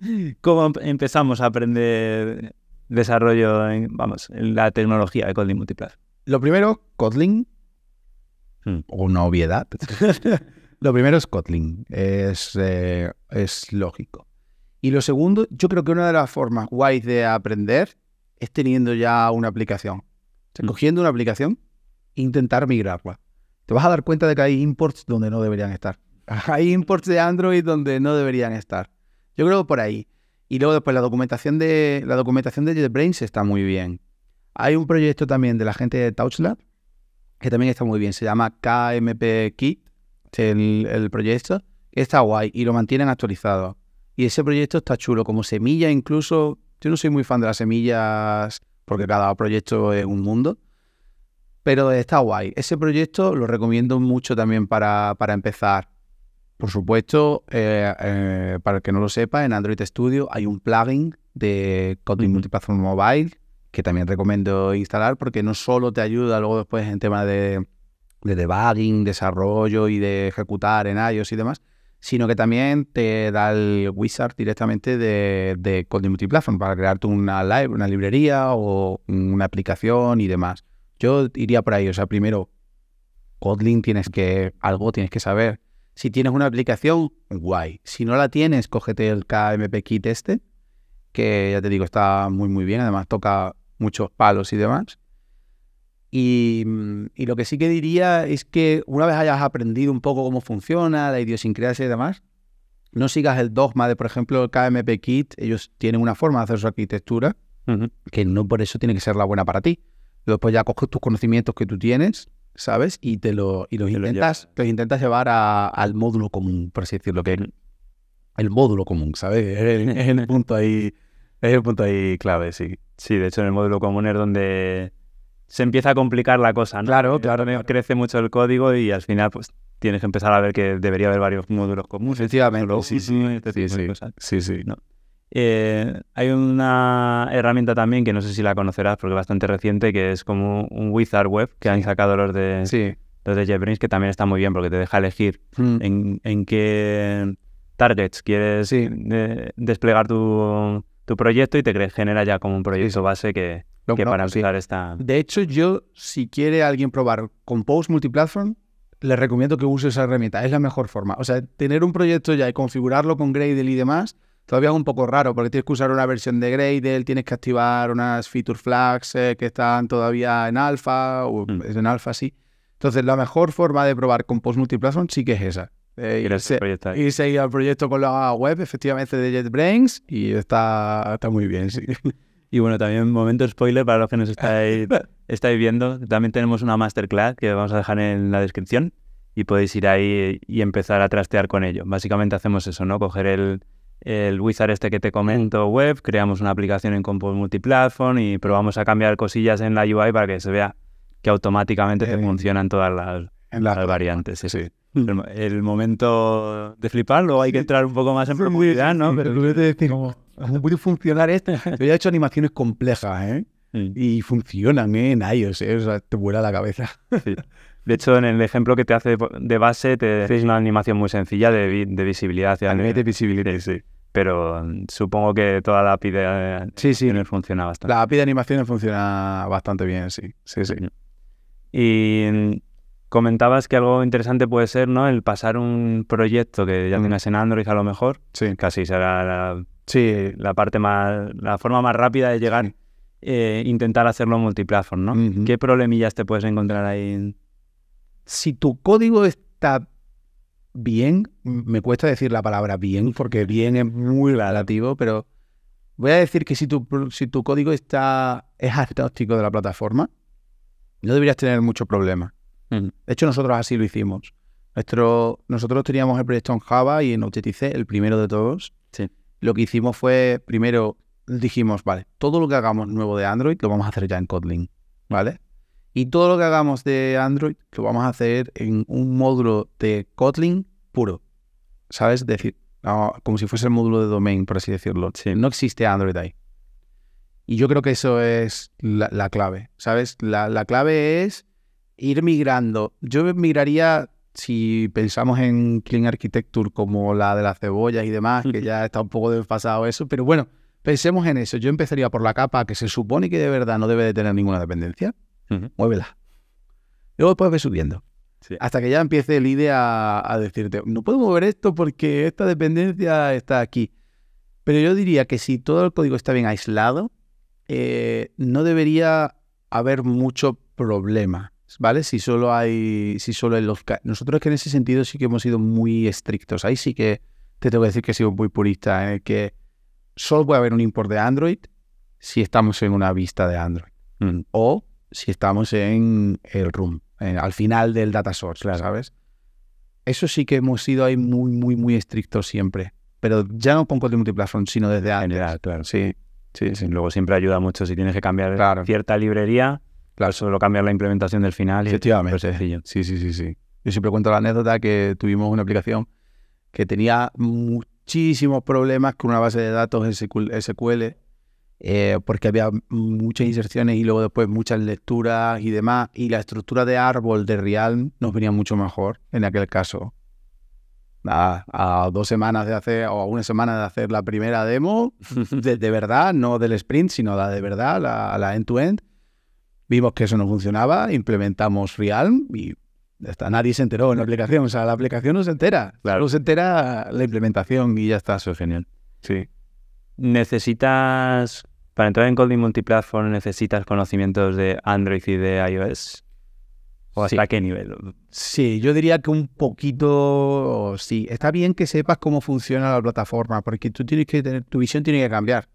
¿Cómo empezamos a aprender desarrollo, en, vamos, la tecnología de Kotlin Multiplayer? Lo primero, Kotlin, hmm. una obviedad. lo primero es Kotlin, eh, es, lógico. Y lo segundo, yo creo que una de las formas guays de aprender es teniendo ya una aplicación. O hmm. cogiendo una aplicación, intentar migrarla. Te vas a dar cuenta de que hay imports donde no deberían estar. Hay imports de Android donde no deberían estar. Yo creo por ahí. Y luego después la documentación de la documentación de JetBrains está muy bien. Hay un proyecto también de la gente de TouchLab que también está muy bien. Se llama KMP Kit, el, el proyecto. Está guay y lo mantienen actualizado. Y ese proyecto está chulo, como semilla incluso. Yo no soy muy fan de las semillas porque cada proyecto es un mundo. Pero está guay. Ese proyecto lo recomiendo mucho también para, para empezar. Por supuesto, eh, eh, para el que no lo sepa, en Android Studio hay un plugin de Kotlin Multiplatform Mobile que también recomiendo instalar porque no solo te ayuda luego después en tema de, debugging, desarrollo y de ejecutar en iOS y demás, sino que también te da el wizard directamente de, Kotlin Multiplatform para crearte una, una librería o una aplicación y demás. Yo iría por ahí, o sea, primero, Kotlin tienes que, algo tienes que saber si tienes una aplicación, guay. Si no la tienes, cógete el KMP Kit este, que ya te digo, está muy, muy bien. Además, toca muchos palos y demás. Mm, y, lo que sí que diría es que una vez hayas aprendido un poco cómo funciona, la idiosincrasia y demás, no sigas el dogma de, por ejemplo, el KMP Kit. Ellos tienen una forma de hacer su arquitectura, que no por eso tiene que ser la buena para ti. Después ya coges tus conocimientos que tú tienes ¿sabes? Y te lo, y los, intentas, te intentas llevar al módulo común, por así decirlo, que el, módulo común, ¿sabes? Es el, punto ahí, es el punto ahí clave, sí. Sí, de hecho en el módulo común es donde se empieza a complicar la cosa, ¿no? Claro, eh, claro. Crece mucho el código y al final pues tienes que empezar a ver que debería haber varios módulos comunes. Efectivamente, sí, sí, este sí, sí, sí, sí, sí, sí, sí, eh, hay una herramienta también que no sé si la conocerás porque es bastante reciente, que es como un wizard web que han sacado los de, sí. los de JetBrains, que también está muy bien porque te deja elegir mm. en, qué targets quieres desplegar tu, proyecto y te genera ya como un proyecto base que, para usar esta. De hecho, yo, si quiere alguien probar Compose Multiplatform, le recomiendo que use esa herramienta. Es la mejor forma. O sea, tener un proyecto ya y configurarlo con Gradle y demás todavía es un poco raro porque tienes que usar una versión de Gradle, tienes que activar unas feature flags eh, que están todavía en alfa, o hmm. en alfa sí. Entonces, la mejor forma de probar con post multiplatform sí que es esa. Eh, y, seguir al proyecto con la web, efectivamente, de JetBrains, y está, está muy bien, sí. Y bueno, también momento spoiler para los que nos estáis, estáis viendo. También tenemos una masterclass que vamos a dejar en la descripción y podéis ir ahí y empezar a trastear con ello. Básicamente hacemos eso, ¿no? Coger el, el wizard este que te comento web, creamos una aplicación en Compose Multiplatform y probamos a cambiar cosillas en la UI para que se vea que automáticamente te eh, funcionan todas las, variantes. El, momento de flipar, luego hay que entrar un poco más en profundidad, ¿no? Pero tú decir, ¿cómo, puede funcionar esto? Yo ya he hecho animaciones complejas, ¿eh? Y funcionan, ¿eh? En iOS, te vuela la cabeza. Sí. De hecho, en el ejemplo que te hace de base, te sí. una animación muy sencilla de, de visibilidad. de visibilidad, sí. Pero mm, supongo que toda la API de sí, funciona bastante. La API de animación funciona bastante bien, sí. Sí, sí. Y mm, comentabas que algo interesante puede ser, ¿no? El pasar un proyecto que ya tienes en Android a lo mejor. Sí. Casi será la, la parte más, la forma más rápida de llegar. Eh, intentar hacerlo multiplatform, ¿no? ¿Qué problemillas te puedes encontrar ahí? si tu código está bien, me cuesta decir la palabra bien, porque bien es muy relativo, pero voy a decir que si tu, si tu código está, es agnóstico de la plataforma, no deberías tener mucho problema. De hecho, nosotros así lo hicimos. nosotros teníamos el proyecto en Java y en objective el primero de todos. Lo que hicimos fue, primero dijimos, vale, todo lo que hagamos nuevo de Android lo vamos a hacer ya en Kotlin, ¿vale? Y todo lo que hagamos de Android lo vamos a hacer en un módulo de Kotlin puro. ¿Sabes? decir, como si fuese el módulo de domain, por así decirlo. No existe Android ahí. Y yo creo que eso es la, clave, ¿sabes? La, la, clave es ir migrando. Yo migraría, si pensamos en Clean Architecture como la de las cebollas y demás, que ya está un poco desfasado eso, pero bueno, pensemos en eso. Yo empezaría por la capa que se supone que de verdad no debe de tener ninguna dependencia, muévela. Luego puedes ver subiendo. Hasta que ya empiece el IDE a, decirte, no puedo mover esto porque esta dependencia está aquí. Pero yo diría que si todo el código está bien aislado, eh, no debería haber mucho problema, ¿vale? Si solo hay, si solo los... Nosotros que en ese sentido sí que hemos sido muy estrictos. Ahí sí que te tengo que decir que he sido muy purista, ¿eh? que solo puede haber un import de Android si estamos en una vista de Android. O si estamos en el room, al final del data source, ¿sabes? Eso sí que hemos sido ahí muy, muy, muy estrictos siempre. Pero ya no con código multiplataforma, sino desde antes. claro. Sí. Sí, sí. Luego siempre ayuda mucho si tienes que cambiar cierta librería, claro. solo cambiar la implementación del final. Y Efectivamente. sencillo. Sí, sí, sí, sí. Yo siempre cuento la anécdota que tuvimos una aplicación que tenía muchísimos problemas con una base de datos SQL eh, porque había muchas inserciones y luego después muchas lecturas y demás, y la estructura de árbol de Realm nos venía mucho mejor en aquel caso. A, dos semanas de hacer, o a una semana de hacer la primera demo, de, verdad, no del sprint, sino la de verdad, la, end-to-end. Vimos que eso no funcionaba, implementamos Realm y hasta nadie se enteró en la aplicación. O sea, la aplicación no se entera. Claro. No se entera la implementación y ya está, eso es genial. Sí. ¿Necesitas para entrar en Kotlin multiplatform necesitas conocimientos de Android y de iOS. ¿O hasta qué nivel? Sí, yo diría que un poquito sí. Está bien que sepas cómo funciona la plataforma, porque tú tienes que tener, tu visión tiene que cambiar.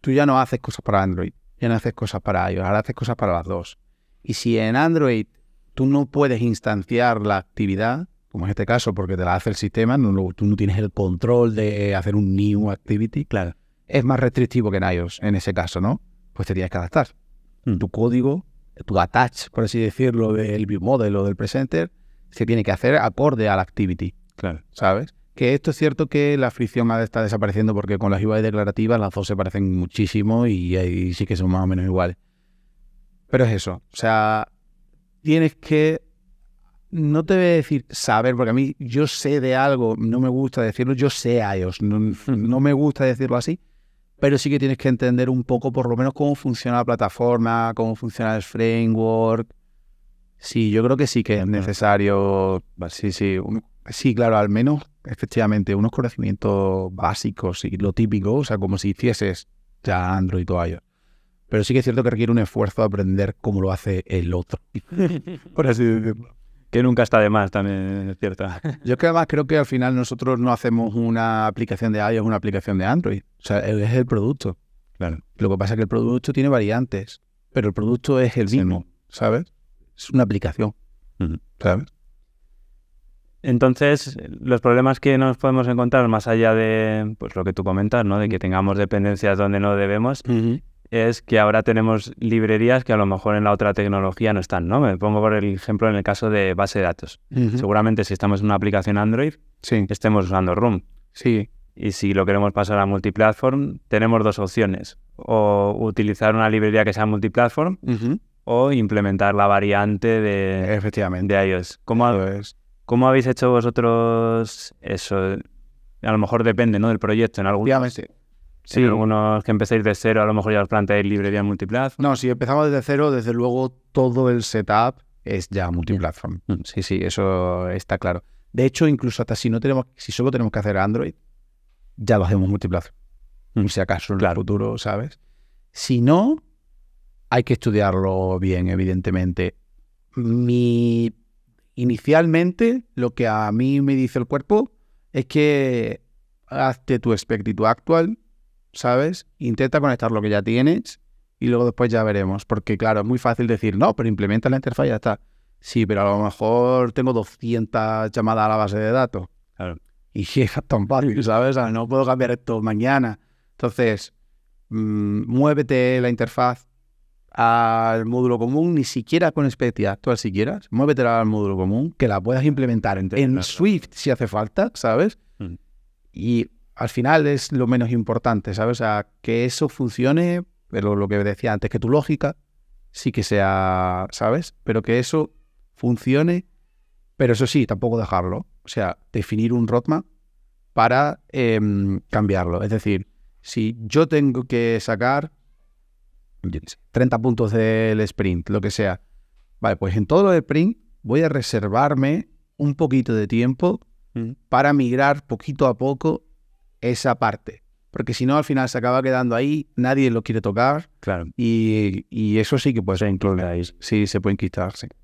Tú ya no haces cosas para Android, ya no haces cosas para iOS, ahora haces cosas para las dos. Y si en Android tú no puedes instanciar la actividad, como en este caso, porque te la hace el sistema, tú no tienes el control de hacer un new activity, claro es más restrictivo que en iOS en ese caso, ¿no? Pues tenías que adaptar. Hmm. Tu código, tu attach, por así decirlo, del view model o del presenter, se tiene que hacer acorde a la activity. Claro. ¿Sabes? Que esto es cierto que la fricción está desapareciendo porque con las UI declarativas las dos se parecen muchísimo y ahí sí que son más o menos iguales. Pero es eso. O sea, tienes que. No te voy a decir saber, porque a mí yo sé de algo, no me gusta decirlo, yo sé iOS, no me gusta decirlo así, pero sí que tienes que entender un poco por lo menos cómo funciona la plataforma, cómo funciona el framework. Sí, yo creo que sí que es necesario, sí, sí, sí, claro, al menos efectivamente unos conocimientos básicos y lo típico, o sea, como si hicieses ya Android o iOS. Pero sí que es cierto que requiere un esfuerzo aprender cómo lo hace el otro, por así decirlo que nunca está de más, también es cierto. Yo que además creo que al final nosotros no hacemos una aplicación de iOS, una aplicación de Android. O sea, e-, es el producto. Claro. Lo que pasa es que el producto tiene variantes, pero el producto es el mismo, ¿sabes? Es una aplicación, ¿sabes? Entonces, los problemas que nos podemos encontrar, más allá de pues, lo que tú comentas, ¿no? de que tengamos dependencias donde no debemos, es que ahora tenemos librerías que a lo mejor en la otra tecnología no están, ¿no? Me pongo por el ejemplo en el caso de base de datos. Seguramente si estamos en una aplicación Android, estemos usando Room. Sí. Y si lo queremos pasar a multiplatform, tenemos dos opciones. O utilizar una librería que sea multiplatform o implementar la variante de, de iOS. ¿Cómo, ¿Cómo habéis hecho vosotros eso? A lo mejor depende, ¿no? Del proyecto en algún Obviamente. Sí, algunos que empecéis de cero, a lo mejor ya os planteáis librería multiplaz. No, si empezamos desde cero, desde luego todo el setup es ya multiplatform. Mm, sí, sí, eso está claro. De hecho, incluso hasta si no tenemos, si solo tenemos que hacer Android, ya lo hacemos multiplatform. Mm, si acaso en el futuro, ¿sabes? Si no, hay que estudiarlo bien, evidentemente. Mi inicialmente, lo que a mí me dice el cuerpo es que hazte tu expect y actual ¿sabes? Intenta conectar lo que ya tienes y luego después ya veremos. Porque claro, es muy fácil decir, no, pero implementa la interfaz y ya está. Sí, pero a lo mejor tengo 200 llamadas a la base de datos. Claro. Y llega tan fácil, ¿sabes? no puedo cambiar esto mañana. Entonces, mm, muévete la interfaz al módulo común, ni siquiera con especie actual si quieras, muévete al módulo común, que la puedas implementar en, Swift si hace falta, ¿sabes? Mm. Y al final es lo menos importante, ¿sabes? O sea, que eso funcione, pero lo que decía antes, que tu lógica sí que sea, ¿sabes? Pero que eso funcione, pero eso sí, tampoco dejarlo. O sea, definir un roadmap para em, cambiarlo. Es decir, si yo tengo que sacar 30 puntos del sprint, lo que sea, vale, pues en todo lo sprint voy a reservarme un poquito de tiempo mm. para migrar poquito a poco esa parte. Porque si no, al final se acaba quedando ahí, nadie lo quiere tocar. Claro. Y, eso sí que puede ser incluido. Sí, se pueden quitarse.